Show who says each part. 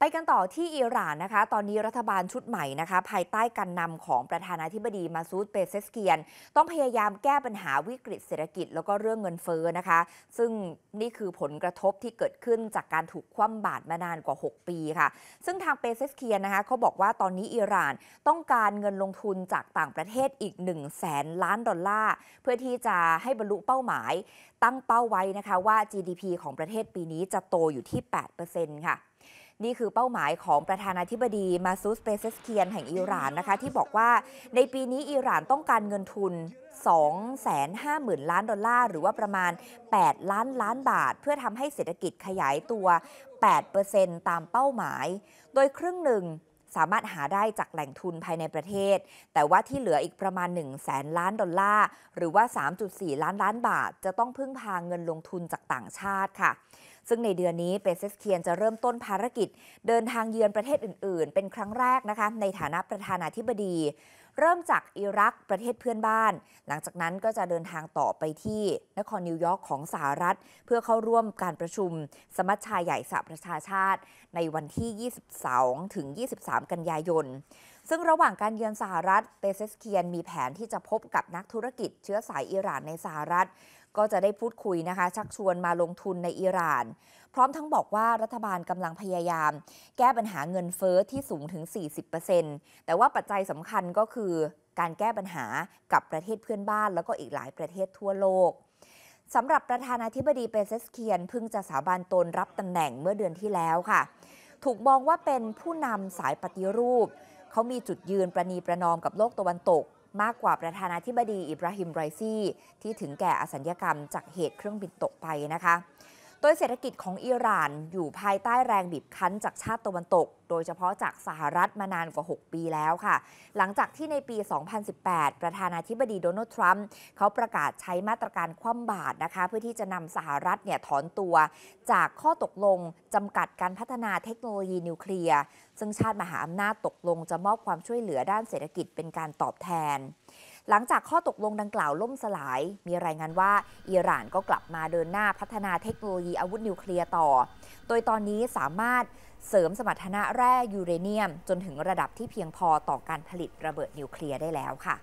Speaker 1: ไปกันต่อที่อิหร่านนะคะ ตอนนี้รัฐบาลชุดใหม่นะคะภายใต้การนำของประธานาธิบดีมาซูดเปเซสเกียนต้องพยายามแก้ปัญหาวิกฤตเศรษฐกิจแล้วก็เรื่องเงินเฟ้อนะคะซึ่งนี่คือผลกระทบที่เกิดขึ้นจากการถูกคว่ำบาตรมานานกว่า 6 ปีค่ะซึ่งทางเปเซสเกียนนะคะเขาบอกว่าตอนนี้อิหร่านต้องการเงินลงทุนจากต่างประเทศอีก1นึ่งแสนล้านดอลลาร์เพื่อที่จะให้บรรลุเป้าหมาย ตั้งเป้าไว้นะคะว่า GDP ของประเทศปีนี้จะโตอยู่ที่8%ค่ะนี่คือเป้าหมายของประธานาธิบดีมาซูสเปเซสเคียนแห่งอิหร่านนะคะ ที่บอกว่าในปีนี้อิหร่านต้องการเงินทุน 250,000 ล้านดอลลาร์ หรือว่าประมาณ 8 ล้านล้านบาท เพื่อทำให้เศรษฐกิจขยายตัว 8%ตามเป้าหมาย โดยครึ่งหนึ่งสามารถหาได้จากแหล่งทุนภายในประเทศ แต่ว่าที่เหลืออีกประมาณ 1 0 0 0 0แสนล้านดอลลาร์หรือว่า 3.4 ล้านล้านบาท จะต้องพึ่งพาเงินลงทุนจากต่างชาติค่ะซึ่งในเดือนนี้ เปเซสเคียนจะเริ่มต้นภารกิจเดินทางเยือนประเทศอื่นๆ เป็นครั้งแรกนะคะในฐานะประธานาธิบดี เริ่มจากอิรักประเทศเพื่อนบ้าน หลังจากนั้นก็จะเดินทางต่อไปที่นครนิวยอร์กของสหรัฐ เพื่อเข้าร่วมการประชุมสมัชชาใหญ่สหประชาชาติในวันที่ 22 ถึง 23 กันยายนซึ่งระหว่างการเยือนสหรัฐเปเซสเคียนมีแผนที่จะพบกับนักธุรกิจเชื้อสายอิหร่านในสหรัฐ ก็จะได้พูดคุยนะคะ ชักชวนมาลงทุนในอิหร่าน พร้อมทั้งบอกว่ารัฐบาลกำลังพยายามแก้ปัญหาเงินเฟอ้อที่สูงถึง 40%แต่ว่าปัจจัยสำคัญก็คือการแก้ปัญหากับประเทศเพื่อนบ้านแล้วก็อีกหลายประเทศทั่วโลกสำหรับประธานาธิบดีเปเซสเคียนเพิ่งจะสาบานตนรับตำแหน่งเมื่อเดือนที่แล้วค่ะ ถูกมองว่าเป็นผู้นำสายปฏิรูปเขามีจุดยืนประนีประนอมกับโลกตะวันตก มากกว่าประธานาธิบดีอิบราฮิมไรซี่ ที่ถึงแก่อสัญญกรรมจากเหตุเครื่องบินตกไปนะคะโดยเศรษฐกิจของอิหร่านอยู่ภายใต้แรงบีบคั้นจากชาติตะวันตก โดยเฉพาะจากสหรัฐมานานกว่า 6 ปีแล้วค่ะ หลังจากที่ในปี 2018 ประธานาธิบดีโดนัลด์ทรัมป์เขาประกาศใช้มาตรการคว่ำบาตรนะคะ เพื่อที่จะนำสหรัฐเนี่ย ถอนตัว จากข้อตกลงจำกัดการพัฒนาเทคโนโลยีนิวเคลียร์ ซึ่งชาติมหาอำนาจตกลงจะมอบความช่วยเหลือด้านเศรษฐกิจเป็นการตอบแทนหลังจากข้อตกลงดังกล่าวล่มสลาย มีรายงานว่าอิหร่านก็กลับมาเดินหน้าพัฒนาเทคโนโลยีอาวุธนิวเคลียร์ต่อ โดยตอนนี้สามารถเสริมสมรรถนะแร่ยูเรเนียมจนถึงระดับที่เพียงพอต่อการผลิตระเบิดนิวเคลียร์ได้แล้วค่ะ